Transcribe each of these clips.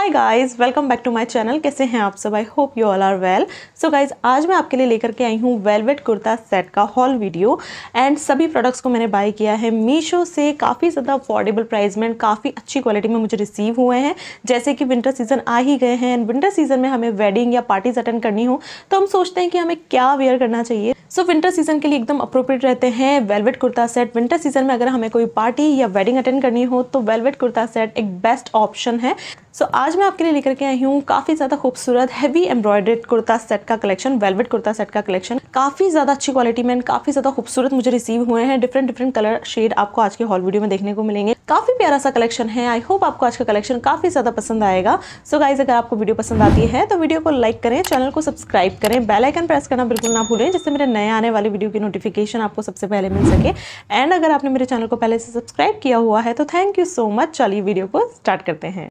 hi guys welcome back to my channel कैसे हैं आप सब I hope you all are well so guys आज मैं आपके लिए लेकर के आई हूँ वेलवेट कुर्ता सेट का हॉल वीडियो एंड सभी प्रोडक्ट्स को मैंने बाय किया है मीशो से काफ़ी ज़्यादा अफोर्डेबल प्राइस में काफ़ी अच्छी क्वालिटी में मुझे रिसीव हुए हैं जैसे कि विंटर सीजन आ ही गए हैं एंड विंटर सीजन में हमें वेडिंग या पार्टीज अटेंड करनी हो तो हम सोचते हैं कि हमें क्या वेयर करना चाहिए सो विंटर सीजन के लिए एकदम अप्रोप्रिएट रहते हैं velvet kurta set winter season में अगर हमें कोई पार्टी या वेडिंग अटेंड करनी हो तो वेलवेट कुर्ता सेट एक बेस्ट ऑप्शन है सो so, आज आज मैं आपके लिए लेकर के आई हूँ काफ़ी ज़्यादा खूबसूरत हैवी एम्ब्रॉयड्रेड कुर्ता सेट का कलेक्शन वेलवेट कुर्ता सेट का कलेक्शन काफ़ी ज़्यादा अच्छी क्वालिटी में काफ़ी ज़्यादा खूबसूरत मुझे रिसीव हुए हैं डिफरेंट डिफरेंट कलर शेड आपको आज के हॉल वीडियो में देखने को मिलेंगे काफ़ी प्यारा सा कलेक्शन है आई होप आपको आज का कलेक्शन काफ़ी ज़्यादा पसंद आएगा सो so गाइज अगर आपको वीडियो पसंद आती है तो वीडियो को लाइक करें चैनल को सब्सक्राइब करें बेलाइकन प्रेस करना बिल्कुल ना भूलें जिससे मेरे नए आने वाले वीडियो की नोटिफिकेशन आपको सबसे पहले मिल सके एंड अगर आपने मेरे चैनल को पहले से सब्सक्राइब किया हुआ है तो थैंक यू सो मच चलिए वीडियो को स्टार्ट करते हैं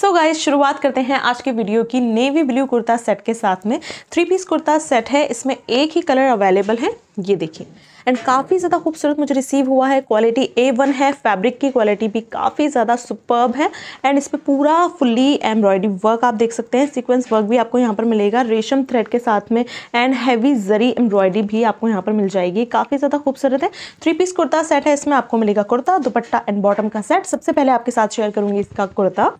सो so गाइस शुरुआत करते हैं आज के वीडियो की नेवी ब्लू कुर्ता सेट के साथ में थ्री पीस कुर्ता सेट है इसमें एक ही कलर अवेलेबल है ये देखिए एंड काफ़ी ज़्यादा खूबसूरत मुझे रिसीव हुआ है क्वालिटी ए वन है फैब्रिक की क्वालिटी भी काफ़ी ज़्यादा सुपर्ब है एंड इस पर पूरा फुल्ली एम्ब्रॉयडरी वर्क आप देख सकते हैं सीक्वेंस वर्क भी आपको यहाँ पर मिलेगा रेशम थ्रेड के साथ में एंड हैवी जरी एम्ब्रॉयडरी भी आपको यहाँ पर मिल जाएगी काफ़ी ज़्यादा खूबसूरत है थ्री पीस कुर्ता सेट है इसमें आपको मिलेगा कुर्ता दुपट्टा एंड बॉटम का सेट सबसे पहले आपके साथ शेयर करूँगी इसका कुर्ता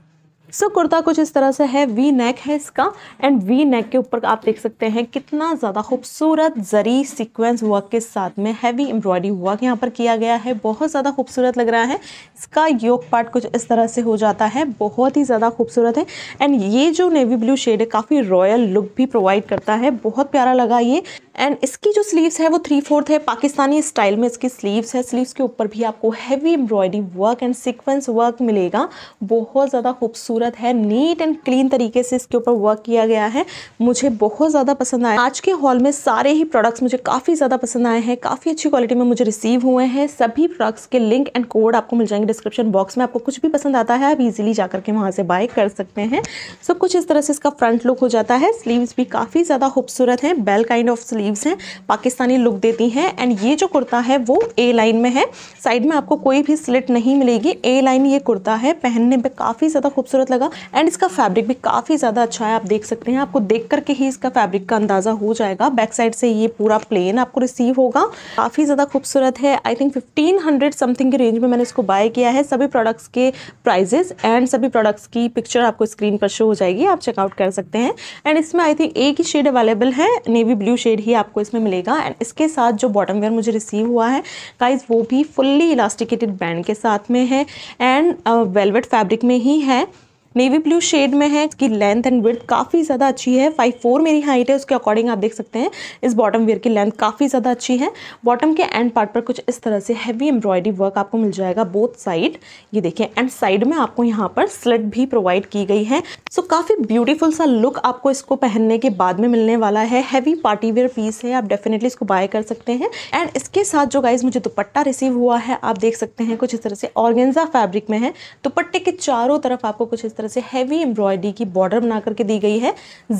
सो so, कुर्ता कुछ इस तरह से है वी नेक है इसका एंड वी नेक के ऊपर आप देख सकते हैं कितना ज़्यादा खूबसूरत जरी सीक्वेंस वर्क के साथ में हैवी एम्ब्रॉयडरी वर्क यहाँ पर किया गया है बहुत ज़्यादा खूबसूरत लग रहा है इसका योग पार्ट कुछ इस तरह से हो जाता है बहुत ही ज़्यादा खूबसूरत है एंड ये जो नेवी ब्लू शेड है काफ़ी रॉयल लुक भी प्रोवाइड करता है बहुत प्यारा लगा ये एंड इसकी जो स्लीव्स है वो थ्री फोर्थ है पाकिस्तानी स्टाइल में इसकी स्लीव्स है स्लीव्स के ऊपर भी आपको heavy embroidery work and sequence work मिलेगा बहुत ज़्यादा खूबसूरत है नीट एंड क्लीन तरीके से इसके ऊपर वर्क किया गया है मुझे बहुत ज़्यादा पसंद आया आज के हॉल में सारे ही प्रोडक्ट्स मुझे काफ़ी ज़्यादा पसंद आए हैं काफ़ी अच्छी क्वालिटी में मुझे रिसीव हुए हैं सभी प्रोडक्ट्स के लिंक एंड कोड आपको मिल जाएंगे डिस्क्रिप्शन बॉक्स में आपको कुछ भी पसंद आता है आप ईजिली जा करके वहाँ से बाय कर सकते हैं सब कुछ इस तरह से इसका फ्रंट लुक हो जाता है स्लीव्स भी काफ़ी ज़्यादा खूबसूरत है bell kind of sleeve sleeves हैं पाकिस्तानी लुक देती हैं एंड ये जो कुर्ता है वो ए लाइन में है साइड में आपको कोई भी स्लिट नहीं मिलेगी ए लाइन ये कुर्ता है पहनने में काफ़ी ज़्यादा खूबसूरत लगा एंड इसका फैब्रिक भी काफ़ी ज़्यादा अच्छा है आप देख सकते हैं आपको देख करके ही इसका फैब्रिक का अंदाज़ा हो जाएगा बैक साइड से ये पूरा प्लेन आपको रिसीव होगा काफ़ी ज़्यादा खूबसूरत है I think fifteen hundred something की रेंज में मैंने इसको बाय किया है सभी प्रोडक्ट्स के प्राइजेस एंड सभी प्रोडक्ट्स की पिक्चर आपको स्क्रीन पर शो हो जाएगी आप चेकआउट कर सकते हैं एंड इसमें आई थिंक एक ही शेड अवेलेबल है नेवी ब्लू शेड ही आपको इसमें मिलेगा एंड इसके साथ जो बॉटम वेयर मुझे रिसीव हुआ है गाइज वो भी फुल्ली इलास्टिकेटेड बैंड के साथ में है एंड वेलवेट फैब्रिक में ही है नेवी ब्लू शेड में है इसकी लेंथ एंड विर्थ काफ़ी ज़्यादा अच्छी है फाइव फोर मेरी हाइट है उसके अकॉर्डिंग आप देख सकते हैं इस बॉटम वेयर की लेंथ काफ़ी ज़्यादा अच्छी है बॉटम के एंड पार्ट पर कुछ इस तरह से हैवी एम्ब्रॉयडरी वर्क आपको मिल जाएगा बोथ साइड ये देखिए एंड साइड में आपको यहाँ पर स्लिट भी प्रोवाइड की गई है सो so, काफ़ी ब्यूटीफुल सा लुक आपको इसको पहनने के बाद में मिलने वाला है हैवी पार्टी वेयर पीस है आप डेफिनेटली इसको बाय कर सकते हैं एंड इसके साथ जो गाइज मुझे दुपट्टा रिसीव हुआ है आप देख सकते हैं कुछ इस तरह से ऑर्गेंजा फैब्रिक में है दुपट्टे के चारों तरफ आपको कुछ इस तरह तरह से हैवी एम्ब्रॉयडरी की बॉर्डर बना करके दी गई है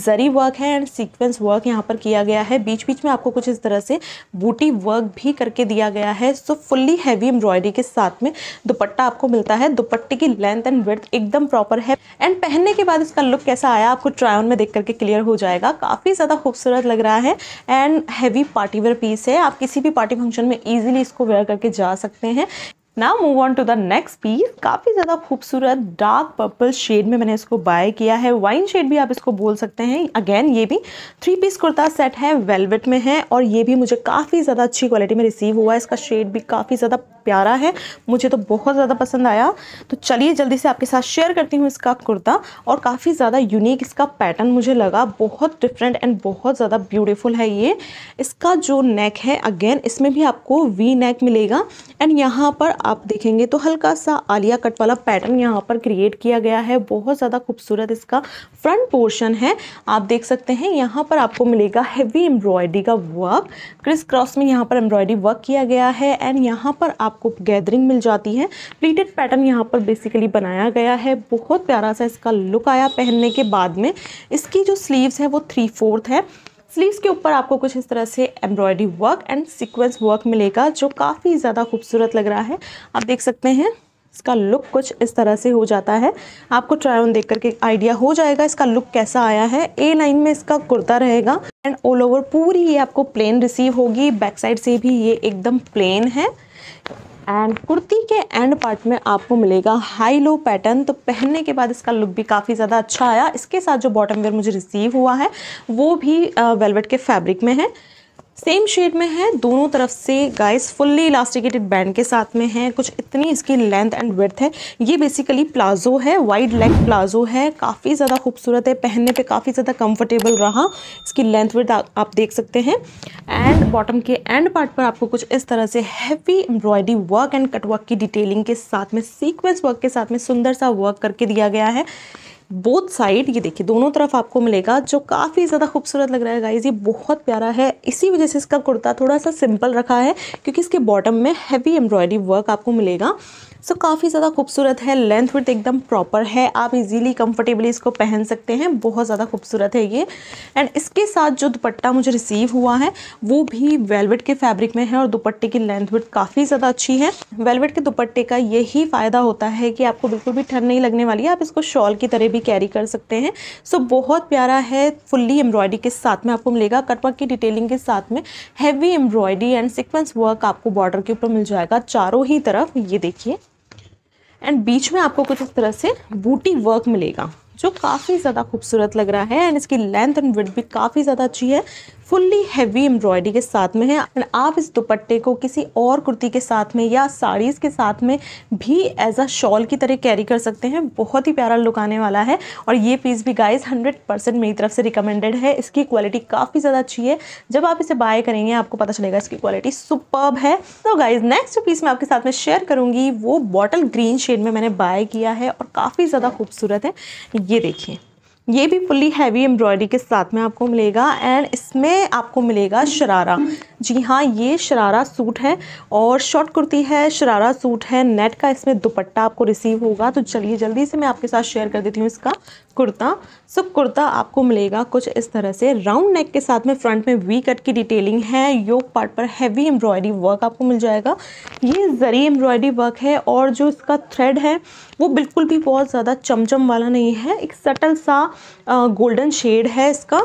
जरी वर्क है एंड सीक्वेंस वर्क यहाँ पर किया गया है बीच बीच में आपको कुछ इस तरह से बूटी वर्क भी करके दिया गया है सो फुल्ली हैवी एम्ब्रॉयडरी के साथ में दुपट्टा आपको मिलता है दुपट्टे की लेंथ एंड ब्रेथ एकदम प्रॉपर है एंड पहनने के बाद इसका लुक कैसा आया आपको ट्रायन में देख करके क्लियर हो जाएगा काफ़ी ज़्यादा खूबसूरत लग रहा है एंड हैवी पार्टीवेयर पीस है आप किसी भी पार्टी फंक्शन में ईजिली इसको वेयर करके जा सकते हैं ना move on to the next piece काफ़ी ज़्यादा खूबसूरत डार्क पर्पल शेड में मैंने इसको बाय किया है वाइन शेड भी आप इसको बोल सकते हैं अगेन ये भी थ्री पीस कुर्ता सेट है वेलवेट में है और ये भी मुझे काफ़ी ज़्यादा अच्छी क्वालिटी में रिसीव हुआ है इसका शेड भी काफ़ी ज़्यादा प्यारा है मुझे तो बहुत ज़्यादा पसंद आया तो चलिए जल्दी से आपके साथ शेयर करती हूँ इसका कुर्ता और काफ़ी ज़्यादा यूनिक इसका पैटर्न मुझे लगा बहुत डिफरेंट एंड बहुत ज़्यादा ब्यूटिफुल है ये इसका जो नेक है अगेन इसमें भी आपको वी नेक मिलेगा एंड यहाँ पर आप देखेंगे तो हल्का सा आलिया कट वाला पैटर्न यहाँ पर क्रिएट किया गया है बहुत ज़्यादा खूबसूरत इसका फ्रंट पोर्शन है आप देख सकते हैं यहाँ पर आपको मिलेगा हैवी एम्ब्रॉयडरी का वर्क क्रिस क्रॉस में यहाँ पर एम्ब्रॉयडरी वर्क किया गया है एंड यहाँ पर आपको गैदरिंग मिल जाती है प्लीटेड पैटर्न यहाँ पर बेसिकली बनाया गया है बहुत प्यारा सा इसका लुक आया पहनने के बाद में इसकी जो स्लीव्स है वो थ्री फोर्थ है स्लीव्स के ऊपर आपको कुछ इस तरह से embroidery work and sequence work मिलेगा जो काफ़ी ज़्यादा खूबसूरत लग रहा है आप देख सकते हैं इसका लुक कुछ इस तरह से हो जाता है आपको ट्राई ऑन देख करके आइडिया हो जाएगा इसका लुक कैसा आया है ए लाइन में इसका कुर्ता रहेगा एंड ऑल ओवर पूरी ये आपको प्लेन रिसीव होगी बैक साइड से भी ये एकदम प्लेन है एंड कुर्ती के एंड पार्ट में आपको मिलेगा हाई लो पैटर्न तो पहनने के बाद इसका लुक भी काफ़ी ज़्यादा अच्छा आया इसके साथ जो बॉटम वेयर मुझे रिसीव हुआ है वो भी वेलवेट के फैब्रिक में है सेम शेड में है दोनों तरफ से गाइस फुल्ली इलास्टिकेटेड बैंड के साथ में है कुछ इतनी इसकी लेंथ एंड वर्थ है ये बेसिकली प्लाजो है वाइड लेग प्लाजो है काफ़ी ज़्यादा खूबसूरत है पहनने पे काफ़ी ज़्यादा कंफर्टेबल रहा इसकी लेंथ वर्थ आप देख सकते हैं एंड बॉटम के एंड पार्ट पर आपको कुछ इस तरह से heavy embroidery work and cutwork की डिटेलिंग के साथ में सीक्वेंस वर्क के साथ में सुंदर सा वर्क करके दिया गया है बोथ साइड ये देखिए दोनों तरफ आपको मिलेगा जो काफ़ी ज़्यादा खूबसूरत लग रहा है गाइज ये बहुत प्यारा है इसी वजह से इसका कुर्ता थोड़ा सा सिंपल रखा है क्योंकि इसके बॉटम में हैवी एम्ब्रॉयडरी वर्क आपको मिलेगा सो so, काफ़ी ज़्यादा खूबसूरत है लेंथ विथ एकदम प्रॉपर है आप इजीली कंफर्टेबली इसको पहन सकते हैं बहुत ज़्यादा खूबसूरत है ये एंड इसके साथ जो दुपट्टा मुझे रिसीव हुआ है वो भी वेलवेट के फैब्रिक में है और दुपट्टे की लेंथ विथ काफ़ी ज़्यादा अच्छी है वेलवेट के दुपट्टे का यही फ़ायदा होता है कि आपको बिल्कुल भी ठंड नहीं लगने वाली है आप इसको शॉल की तरह भी कैरी कर सकते हैं सो so, बहुत प्यारा है फुल्ली एम्ब्रॉयडरी के साथ में आपको मिलेगा कटवर्क की डिटेलिंग के साथ में heavy embroidery and sequence work आपको बॉर्डर के ऊपर मिल जाएगा चारों ही तरफ ये देखिए एंड बीच में आपको कुछ इस तरह से बूटी वर्क मिलेगा जो काफ़ी ज़्यादा खूबसूरत लग रहा है एंड इसकी लेंथ एंड विथ भी काफ़ी ज़्यादा अच्छी है फुल्ली हैवी एम्ब्रॉयडरी के साथ में है एंड आप इस दुपट्टे को किसी और कुर्ती के साथ में या साड़ीज़ के साथ में भी एज अ शॉल की तरह कैरी कर सकते हैं बहुत ही प्यारा लुक आने वाला है और ये पीस भी गाइज हंड्रेड परसेंट मेरी तरफ से रिकमेंडेड है इसकी क्वालिटी काफ़ी ज़्यादा अच्छी है जब आप इसे बाय करेंगे आपको पता चलेगा इसकी क्वालिटी सुपर है तो गाइज नेक्स्ट पीस मैं आपके साथ में शेयर करूँगी वो बॉटल ग्रीन शेड में मैंने बाय किया है और काफ़ी ज़्यादा खूबसूरत है ये देखिए ये भी फुल्ली हैवी एम्ब्रॉयडरी के साथ में आपको मिलेगा एंड इसमें आपको मिलेगा शरारा जी हाँ ये शरारा सूट है और शॉर्ट कुर्ती है शरारा सूट है नेट का इसमें दुपट्टा आपको रिसीव होगा तो चलिए जल्दी से मैं आपके साथ शेयर कर देती हूँ इसका कुर्ता सो कुर्ता आपको मिलेगा कुछ इस तरह से राउंड नेक के साथ में फ्रंट में वी कट की डिटेलिंग है योग पार्ट पर हैवी एम्ब्रॉयडरी वर्क आपको मिल जाएगा ये जरी एम्ब्रॉयडरी वर्क है और जो इसका थ्रेड है वो बिल्कुल भी बहुत ज़्यादा चमचम वाला नहीं है एक सटल सा गोल्डन शेड है इसका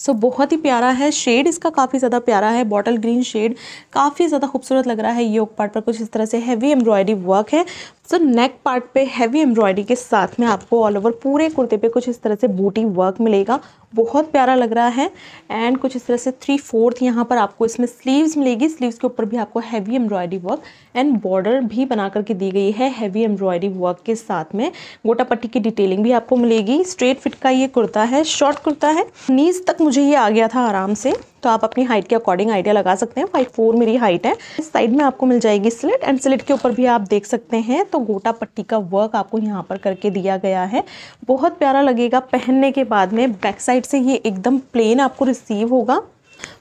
सो so, बहुत ही प्यारा है शेड इसका काफ़ी ज़्यादा प्यारा है बॉटल ग्रीन शेड काफ़ी ज़्यादा खूबसूरत लग रहा है योग पार्ट पर कुछ इस तरह से हैवी एम्ब्रॉयडरी वर्क है सो नेक पार्ट पे हैवी एम्ब्रॉयडरी के साथ में आपको ऑल ओवर पूरे कुर्ते पे कुछ इस तरह से बूटी वर्क मिलेगा बहुत प्यारा लग रहा है एंड कुछ इस तरह से थ्री फोर्थ यहाँ पर आपको इसमें स्लीव्स मिलेगी स्लीव्स के ऊपर भी आपको heavy embroidery work and border भी बना करके दी गई है हैवी एम्ब्रॉयडरी वर्क के साथ में गोटा पट्टी की डिटेलिंग भी आपको मिलेगी स्ट्रेट फिट का ये कुर्ता है शॉर्ट कुर्ता है नीज तक मुझे ये आ गया था आराम से तो आप अपनी हाइट के अकॉर्डिंग आइडिया लगा सकते हैं फाइव फोर मेरी हाइट है इस साइड में आपको मिल जाएगी स्लिट एंड स्लिट के ऊपर भी आप देख सकते हैं तो गोटा पट्टी का वर्क आपको यहाँ पर करके दिया गया है बहुत प्यारा लगेगा पहनने के बाद में बैक साइड से ये एकदम प्लेन आपको रिसीव होगा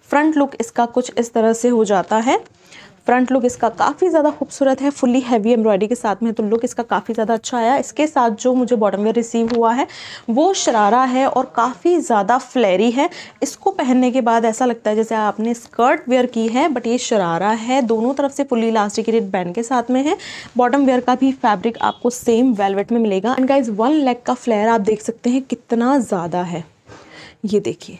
फ्रंट लुक इसका कुछ इस तरह से हो जाता है फ्रंट लुक इसका काफ़ी ज़्यादा खूबसूरत है फुली हैवी एम्ब्रॉयडरी के साथ में तो लुक इसका काफ़ी ज़्यादा अच्छा आया इसके साथ जो मुझे बॉटम वेयर रिसीव हुआ है वो शरारा है और काफ़ी ज़्यादा फ्लैरी है इसको पहनने के बाद ऐसा लगता है जैसे आपने स्कर्ट वेयर की है बट ये शरारा है दोनों तरफ से फुली इलास्टिक रेड बैंड के साथ में है बॉटम वेयर का भी फैब्रिक आपको सेम वेलवेट में मिलेगा एंड गाइज वन लेग का फ्लेयर आप देख सकते हैं कितना ज़्यादा है ये देखिए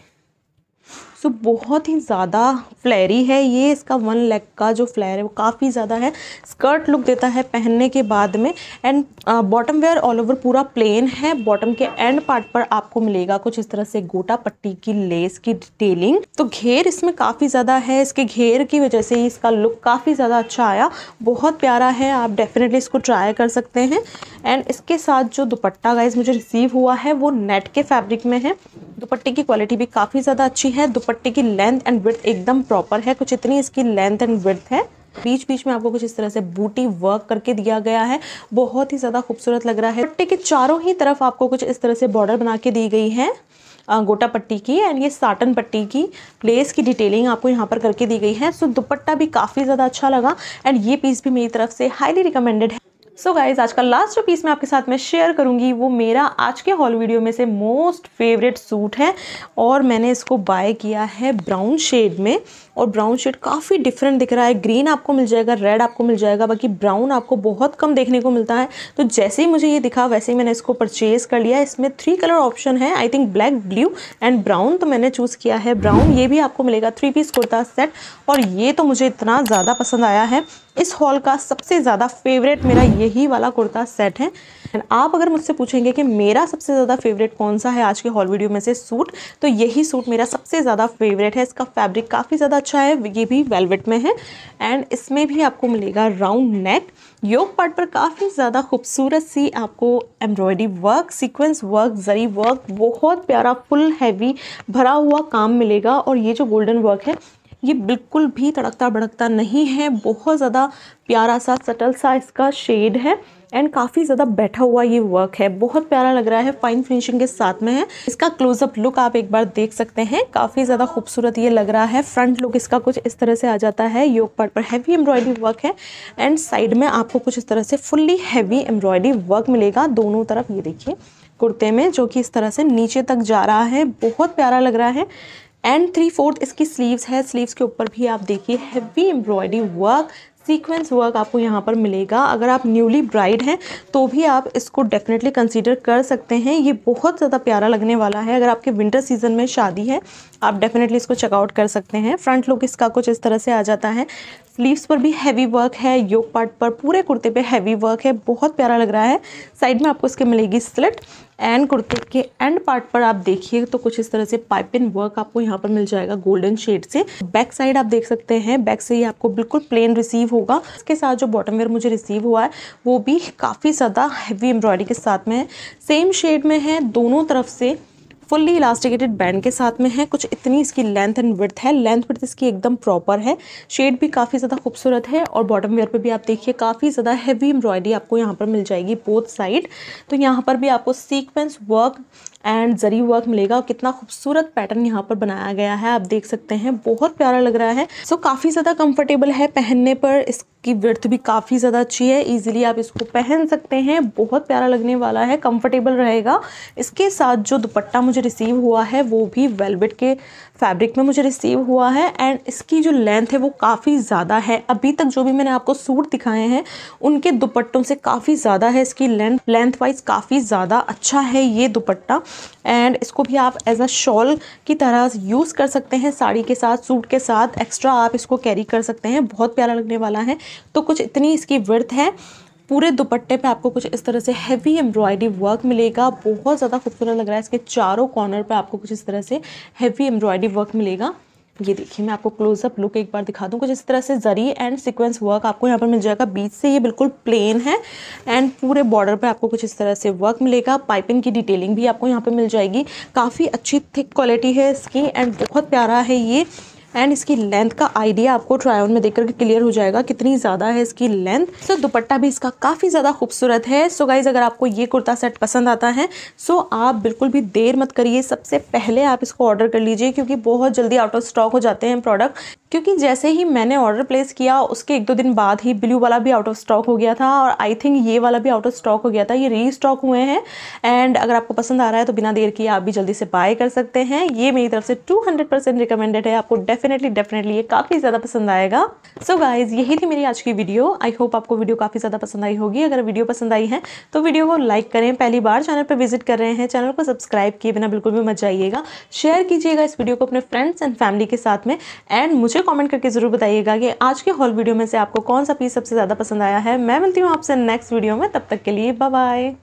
सो बहुत ही ज़्यादा फ्लैरी है ये इसका वन लेग का जो फ्लैर है वो काफ़ी ज़्यादा है स्कर्ट लुक देता है पहनने के बाद में and bottom wear all over पूरा प्लेन है बॉटम के एंड पार्ट पर आपको मिलेगा कुछ इस तरह से गोटा पट्टी की लेस की डिटेलिंग तो घेर इसमें काफ़ी ज़्यादा है इसके घेर की वजह से ही इसका लुक काफ़ी ज़्यादा अच्छा आया बहुत प्यारा है आप डेफिनेटली इसको ट्राई कर सकते हैं एंड इसके साथ जो दुपट्टा गाइज मुझे रिसीव हुआ है वो नेट के फैब्रिक में है दुपट्टे की क्वालिटी भी काफ़ी ज़्यादा अच्छी है दुपट्टे की लेंथ एंड विर्थ एकदम प्रॉपर है कुछ इतनी इसकी लेंथ एंड विर्थ है बीच बीच में आपको कुछ इस तरह से बूटी वर्क करके दिया गया है बहुत ही ज़्यादा खूबसूरत लग रहा है दुपट्टे के चारों ही तरफ आपको कुछ इस तरह से बॉर्डर बना के दी गई है गोटा पट्टी की एंड ये साटन पट्टी की लेस की डिटेलिंग आपको यहाँ पर करके दी गई है सो दुपट्टा भी काफ़ी ज़्यादा अच्छा लगा एंड ये पीस भी मेरी तरफ से हाईली रिकमेंडेड है सो so गाइज आज का लास्ट जो पीस मैं आपके साथ में शेयर करूंगी वो मेरा आज के हॉल वीडियो में से मोस्ट फेवरेट सूट है और मैंने इसको बाय किया है ब्राउन शेड में और ब्राउन शेड काफ़ी डिफरेंट दिख रहा है ग्रीन आपको मिल जाएगा रेड आपको मिल जाएगा बाकी ब्राउन आपको बहुत कम देखने को मिलता है तो जैसे ही मुझे ये दिखा वैसे ही मैंने इसको परचेज़ कर लिया इसमें थ्री कलर ऑप्शन है I think black blue and brown तो मैंने चूज़ किया है ब्राउन ये भी आपको मिलेगा थ्री पीस कुर्ता सेट और ये तो मुझे इतना ज़्यादा पसंद आया है इस हॉल का सबसे ज़्यादा फेवरेट मेरा यही वाला कुर्ता सेट है एंड आप अगर मुझसे पूछेंगे कि मेरा सबसे ज़्यादा फेवरेट कौन सा है आज के हॉल वीडियो में से सूट तो यही सूट मेरा सबसे ज़्यादा फेवरेट है इसका फैब्रिक काफ़ी ज़्यादा अच्छा है ये भी वेलवेट में है एंड इसमें भी आपको मिलेगा राउंड नेक योग पार्ट पर काफ़ी ज़्यादा खूबसूरत सी आपको embroidery work sequence work zari work बहुत प्यारा फुल हैवी भरा हुआ काम मिलेगा और ये जो गोल्डन वर्क है ये बिल्कुल भी तड़कता भड़कता नहीं है बहुत ज़्यादा प्यारा सा सटल सा इसका शेड है एंड काफ़ी ज़्यादा बैठा हुआ ये वर्क है बहुत प्यारा लग रहा है फाइन फिनिशिंग के साथ में है इसका क्लोजअप लुक आप एक बार देख सकते हैं काफ़ी ज़्यादा खूबसूरत ये लग रहा है फ्रंट लुक इसका कुछ इस तरह से आ जाता है योग पर पर हैवी एम्ब्रॉयडरी वर्क है एंड साइड में आपको कुछ इस तरह से फुल्ली हैवी एम्ब्रॉयडरी वर्क मिलेगा दोनों तरफ ये देखिए कुर्ते में जो कि इस तरह से नीचे तक जा रहा है बहुत प्यारा लग रहा है एंड थ्री फोर्थ इसकी स्लीव्स है स्लीव्स के ऊपर भी आप देखिए heavy embroidery work sequence work आपको यहाँ पर मिलेगा अगर आप न्यूली ब्राइड हैं तो भी आप इसको डेफिनेटली कंसीडर कर सकते हैं ये बहुत ज़्यादा प्यारा लगने वाला है अगर आपके विंटर सीजन में शादी है आप डेफिनेटली इसको चेकआउट कर सकते हैं फ्रंट लुक इसका कुछ इस तरह से आ जाता है स्लीव्स पर भी हैवी वर्क है योग पार्ट पर पूरे कुर्ते पे हैवी वर्क है बहुत प्यारा लग रहा है साइड में आपको इसके मिलेगी स्लिट एंड कुर्ते के एंड पार्ट पर आप देखिए तो कुछ इस तरह से पाइपिन वर्क आपको यहाँ पर मिल जाएगा गोल्डन शेड से बैक साइड आप देख सकते हैं बैक से ये आपको बिल्कुल प्लेन रिसीव होगा इसके साथ जो बॉटम वेयर मुझे रिसीव हुआ है वो भी काफ़ी ज़्यादा हैवी एम्ब्रॉयडरी के साथ में है सेम शेड में है दोनों तरफ से फुल्ली इलास्टिकेटेड बैंड के साथ में है कुछ इतनी इसकी लेंथ एंड विर्थ है लेंथ विर्थ इसकी एकदम प्रॉपर है शेड भी काफ़ी ज़्यादा खूबसूरत है और बॉटम वेयर पर भी आप देखिए काफ़ी ज़्यादा हैवी एम्ब्रॉयडरी आपको यहाँ पर मिल जाएगी बोथ साइड तो यहाँ पर भी आपको sequence work and zari work मिलेगा और कितना खूबसूरत पैटर्न यहाँ पर बनाया गया है आप देख सकते हैं बहुत प्यारा लग रहा है सो so, काफ़ी ज़्यादा कंफर्टेबल है पहनने पर इसकी वर्थ भी काफ़ी ज़्यादा अच्छी है इजीली आप इसको पहन सकते हैं बहुत प्यारा लगने वाला है कंफर्टेबल रहेगा इसके साथ जो दुपट्टा मुझे रिसीव हुआ है वो भी वेलवेट के फैब्रिक में मुझे रिसीव हुआ है एंड इसकी जो लेंथ है वो काफ़ी ज़्यादा है अभी तक जो भी मैंने आपको सूट दिखाए हैं उनके दुपट्टों से काफ़ी ज़्यादा है इसकी लेंथ लेंथ वाइज काफ़ी ज़्यादा अच्छा है ये दुपट्टा एंड इसको भी आप एज अ शॉल की तरह यूज़ कर सकते हैं साड़ी के साथ सूट के साथ एक्स्ट्रा आप इसको कैरी कर सकते हैं बहुत प्यारा लगने वाला है तो कुछ इतनी इसकी वर्थ है पूरे दुपट्टे पे आपको कुछ इस तरह से हैवी एम्ब्रॉयडरी वर्क मिलेगा बहुत ज़्यादा खूबसूरत लग रहा है इसके चारों कॉर्नर पे आपको कुछ इस तरह से हैवी एम्ब्रॉयडरी वर्क मिलेगा ये देखिए मैं आपको क्लोजअप लुक एक बार दिखा दूँ कुछ इस तरह से जरी एंड सिक्वेंस वर्क आपको यहाँ पर मिल जाएगा बीच से ये बिल्कुल प्लेन है एंड पूरे बॉर्डर पे आपको कुछ इस तरह से वर्क मिलेगा पाइपिंग की डिटेलिंग भी आपको यहाँ पर मिल जाएगी काफ़ी अच्छी थिक क्वालिटी है इसकी एंड बहुत प्यारा है ये एंड इसकी लेंथ का आइडिया आपको ट्राई ऑन में देख करके क्लियर हो जाएगा कितनी ज़्यादा है इसकी लेंथ सो so, दुपट्टा भी इसका काफ़ी ज़्यादा खूबसूरत है सो so, गाइज अगर आपको ये कुर्ता सेट पसंद आता है सो so, आप बिल्कुल भी देर मत करिए सबसे पहले आप इसको ऑर्डर कर लीजिए क्योंकि बहुत जल्दी आउट ऑफ स्टॉक हो जाते हैं प्रोडक्ट क्योंकि जैसे ही मैंने ऑर्डर प्लेस किया उसके एक दो दिन बाद ही ब्लू वाला भी आउट ऑफ स्टॉक हो गया था और आई थिंक ये वाला भी आउट ऑफ स्टॉक हो गया था ये री स्टॉक हुए हैं एंड अगर आपको पसंद आ रहा है तो बिना देर किए आप भी जल्दी से बाय कर सकते हैं ये मेरी तरफ से 200 परसेंट रिकमेंडेड है आपको डेफिनेटली डेफिनेटली ये काफ़ी ज़्यादा पसंद आएगा सो so गाइज यही थी मेरी आज की वीडियो आई होप आपको वीडियो काफ़ी ज़्यादा पसंद आई होगी अगर वीडियो पसंद आई है तो वीडियो को लाइक करें पहली बार चैनल पर विजिट कर रहे हैं चैनल को सब्सक्राइब किए बिना बिल्कुल भी मत जाइएगा शेयर कीजिएगा इस वीडियो को अपने फ्रेंड्स एंड फैमिली के साथ में एंड मुझे नीचे कमेंट करके ज़रूर बताइएगा कि आज के हॉल वीडियो में से आपको कौन सा पीस सबसे ज़्यादा पसंद आया है मैं मिलती हूँ आपसे नेक्स्ट वीडियो में तब तक के लिए बाय